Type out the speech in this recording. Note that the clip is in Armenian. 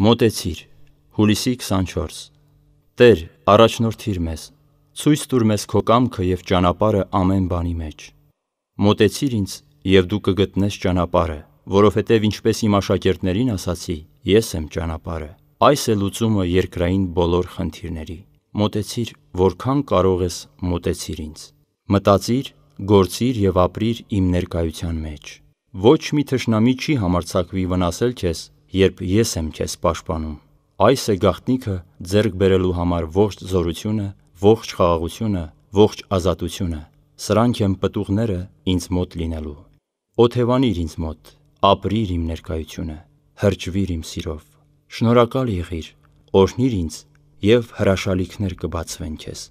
Մոտեցիր հուլիսի 24 Տեր, առաջնորդիր մեզ, ցույց տուր մեզ քո կամքը եւ ճանապարհը ամեն բանի մեջ։ Մոտեցիր ինձ եւ դու կգտնես ճանապարհը, որովհետեւ ինչպես իմ աշակերտներին ասացի, ես եմ ճանապարհը։ Այս է լուծումը երկրային բոլոր խնդիրների։ Մոտեցիր, որքան կարող ես, մոտեցիր ինձ։ Մտածիր, գործիր եւ ապրիր իմ ներկայության մեջ։ Ոչ մի թշնամի չի համարցակվի վնասել քեզ երբ ես եմ քեզ պաշտպանում։ Այս է գաղտնիքը ձեռք բերելու համար ողջ զորությունը, ողջ խաղաղությունը, ողջ ազատությունը։ Սրանք են պատուղները ինձ մոտ լինելու։ Օթևանիր ինձ մոտ, ապրիր իմ ներկայությունը, հրճվիր իմ սիրով։ Շնորհակալ եղիր, օրհնիր ինձ եւ հրաշալիքներ կբացվեն քեզ։